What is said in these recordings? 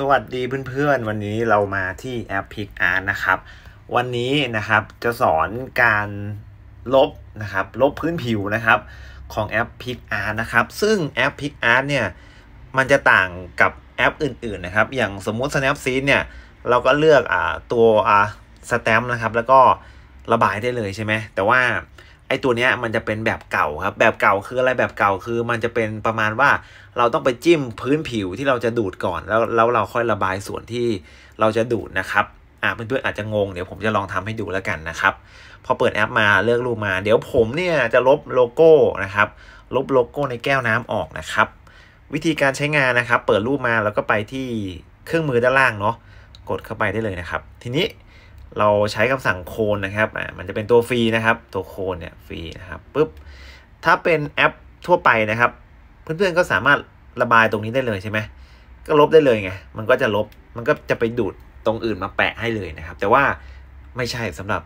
สวัสดีเพื่อนๆ วันนี้เรามาที่แอปิกอาร์นะครับ วันนี้นะครับจะสอนการลบนะครับลบพื้นผิวนะครับของแอปิกอาร์นะครับ ซึ่งแอปิกอาร์เนี่ยมันจะต่างกับแอปอื่น ๆนะครับ อย่างสมมุติ Snapseed เนี่ยเราก็เลือกอ่าตัวอ่าสแตมป์นะครับ แล้วก็ระบายได้เลยใช่ไหมแต่ว่าตัวเนี้ยมันจะเป็นแบบเก่าครับ แบบเก่าคืออะไรแบบเก่าคือ มันจะเป็นประมาณว่าเราต้องไปจิ้มพื้นผิวที่เราจะดูดก่อน แล้วแล้วเราค่อยระบายส่วนที่เราจะดูดนะครับ่ะเพื่อนๆอาจจะงงเดี๋ยวผมจะลองทำให้ดูแล้วกันนะครับพอเปิดแอปมาเลือกรูปมา เดี๋ยวผมเนี่ยจะลบโลโก้นะครับ ลบโลโก้ในแก้วน้ำออกนะครับ วิธีการใช้งานนะครับ เปิดรูปมาแล้วก็ไปที่เครื่องมือด้านล่างเนาะกดเข้าไปได้เลยนะครับ ทีนี้เราใช้คำสั่งโคนนะครับ อ่า มันจะเป็นตัวฟรีนะครับ ตัวโคนเนี่ยฟรีนะครับปุ๊บ ถ้าเป็นแอปทั่วไปนะครับ เพื่อนๆก็สามารถระบายตรงนี้ได้เลยใช่ไหม ก็ลบได้เลยไง มันก็จะลบ มันก็จะไปดูดตรงอื่นมาแปะให้เลยนะครับ แต่ว่าไม่ใช่สำหรับ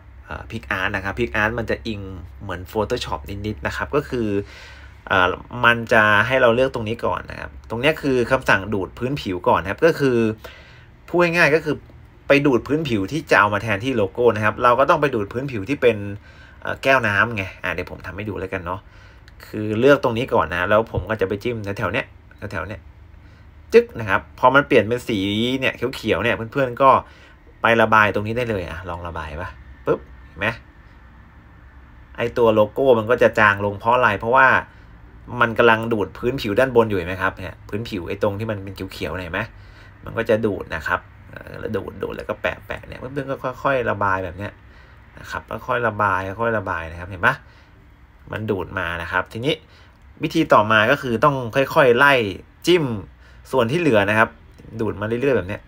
พิกอาร์ตนะครับพิกอาร์ตมันจะอิงเหมือน Photoshop นิดๆนะครับ ก็คืออมันจะให้เราเลือกตรงนี้ก่อนนะครับ ตรงนี้คือคำสั่งดูดพื้นผิวก่อนนะครับ ก็คือพูดง่ายๆก็คือไปดูดพื้นผิวที่จะเอามาแทนที่โลโก้นะครับ เราก็ต้องไปดูดพื้นผิวที่เป็นแก้วน้ำไงเดี๋ยวผมทำให้ดูเลยกันเนาะ คือเลือกตรงนี้ก่อนนะ แล้วผมก็จะไปจิ้มแถวๆเนี้ยแถวๆเนี้ยจึ๊กนะครับ พอมันเปลี่ยนเป็นสีเนี่ยเขียวๆเนี่ยเพื่อนๆ ก็ไประบายตรงนี้ได้เลยอ่ะ ลองระบายปะปุ๊บเห็นไหม ไอตัวโลโก้มันก็จะจางลงเพราะอะไร เพราะว่ามันกำลังดูดพื้นผิวด้านบนอยู่ไหมครับเนี่ยพื้นผิวไอตรงที่มันเป็นเขียวๆหน่ไหมมันก็จะดูดนะครับแล้วดูดดูดแล้วก็แปะแปะเนี่ยเพื่อนก็ค่อย ๆ ระบายแบบเนี้ยนะครับ ค่อยๆระบายค่อยๆระบายนะครับเห็นไหมมันดูดมานะครับ ทีนี้วิธีต่อมาก็คือต้องค่อยๆไล่จิ้มส่วนที่เหลือนะครับ ดูดมาเรื่อยๆแบบเนี้ย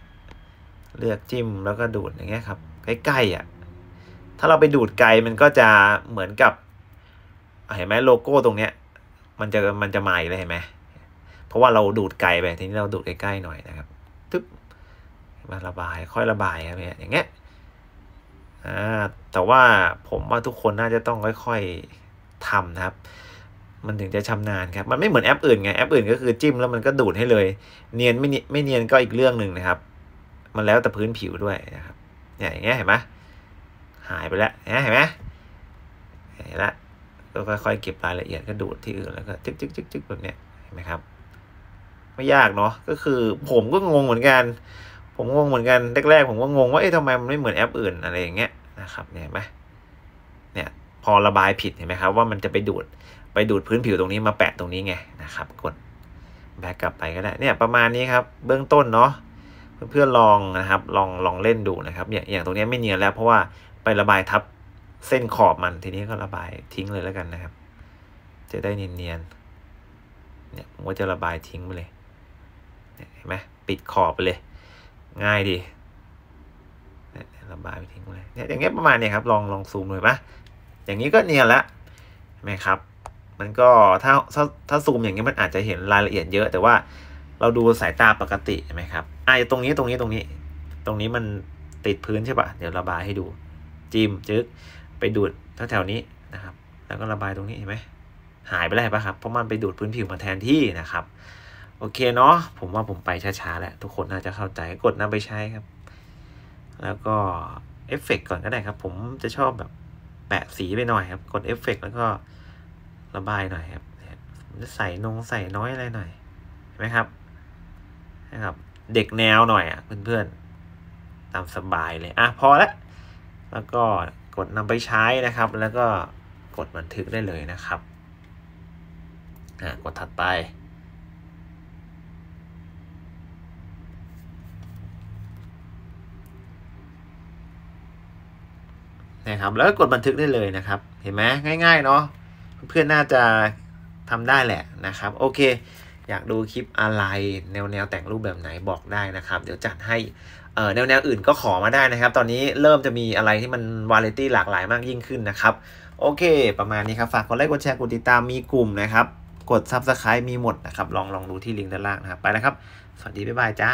เลือกจิ้มแล้วก็ดูดอย่างเงี้ยครับใกล้ๆอ่ะถ้าเราไปดูดไกลมันก็จะเหมือนกับเห็นไหมโลโก้ตรงเนี้ย มันจะมันจะใหม่เลยเห็นไหมเพราะว่าเราดูดไกลไปทีนี้เราดูดใกล้ๆหน่อยนะครับทึ๊บมาระบายค่อยระบายครับเนี่ย อย่างเงี้ย อ่าแต่ว่าผมว่าทุกคนน่าจะต้องค่อย ๆทำนะครับ มันถึงจะชำนาญครับมันไม่เหมือนแอปอื่นไงแอปอื่นก็คือจิ้มแล้วมันก็ดูดให้เลย เนียนไม่ไม่เนียนก็อีกเรื่องหนึ่งนะครับ มันแล้วแต่พื้นผิวด้วยนะครับเนี่ยอย่างเงี้ยเห็นไหมหายไปแล้วเห็นไหมเห็นละก็ค่อยๆเก็บรายละเอียดก็ดูดที่อื่นแล้วก็จึ๊กจึ๊กจึ๊กแบบเนี้ยเห็นไหมครับไม่ยากเนาะก็คือผมก็งงเหมือนกันผมงงเหมือนกันแรกๆผมก็งงว่าเอ๊ะทำไมมันไม่เหมือนแอปอื่นอะไรอย่างเงี้ยนะครับเนี่ยห็นไหมเนี่ยพอระบายผิดเห็นไหมครับ ว่ามันจะไปดูดไปดูดพื้นผิวตรงนี้มาแปะตรงนี้ไงนะครับ กดแบกกลับไปก็ได้เนี่ยประมาณนี้ครับ เบื้องต้นเนาะเพื่อนๆลองนะครับ ลองลองเล่นดูนะครับอย่างอย่างตรงนี้ไม่เนียนแล้ว เพราะว่าไประบายทับเส้นขอบมันทีนี้ก็ระบายทิ้งเลยแล้วกันนะครับ จะได้เนียนๆเนี่ยผมก็จะระบายทิ้งไปเลยเห็นไหมปิดขอบไปเลยง่ายดีระบายไปทิ้งเลยเนี่ยอย่างเงี้ยประมาณเนี่ยครับ ลองลองซูมหน่อยปะอย่างนี้ก็เนียนละใช่ไหมครับ มันก็ถ้าถ้าถ้าซูมอย่างเงี้ยมันอาจจะเห็นรายละเอียดเยอะ แต่ว่าเราดูสายตาปกติใช่ไหมครับอ่ะตรงนี้ตรงนี้ตรงนี้ ตรงนี้มันติดพื้นใช่ปะเดี๋ยวระบายให้ดู จิ้มจึ๊กไปดูดแถวๆนี้นะครับ แล้วก็ระบายตรงนี้เห็นไหม หายไปแล้วปะครับ เพราะมันไปดูดพื้นผิวมาแทนที่นะครับโอเคเนาะ ผมว่าผมไปช้าๆแหละทุกคนน่าจะเข้าใจกดนำไปใช้ครับแล้วก็เอฟเฟกก่อนก็ได้ครับ ผมจะชอบแบบแปะสีไปหน่อยครับ กดเอฟเฟกแล้วก็ระบายหน่อยครับจะใส่นงใส่น้อยอะไรหน่อย เห็นไหมครับ นะครับ เด็กแนวหน่อยอ่ะเพื่อนๆตามสบายเลยอ่ะพอละแล้วก็กดนำไปใช้นะครับ แล้วก็กดบันทึกได้เลยนะครับอ่ะกดถัดไปนะครับแล้วก็กดบันทึกได้เลยนะครับ เห็นไหมง่ายๆเนาะเพื่อนน่าจะทำได้แหละนะครับโอเค อยากดูคลิปอะไรแนวแนวแต่งรูปแบบไหนบอกได้นะครับ เดี๋ยวจัดให้เออแนวแนวอื่นก็ขอมาได้นะครับ ตอนนี้เริ่มจะมีอะไรที่มันวาไรตี้หลากหลายมากยิ่งขึ้นนะครับโอเค ประมาณนี้ครับฝากกดไลค์กดแชร์กดติดตามมีกลุ่มนะครับ กดซับสไคร b e มีหมดนะครับลองลองดูที่ลิงก์ด้านล่างนะครับไปนะครับ สวัสดี บ๊ายบาย จ้า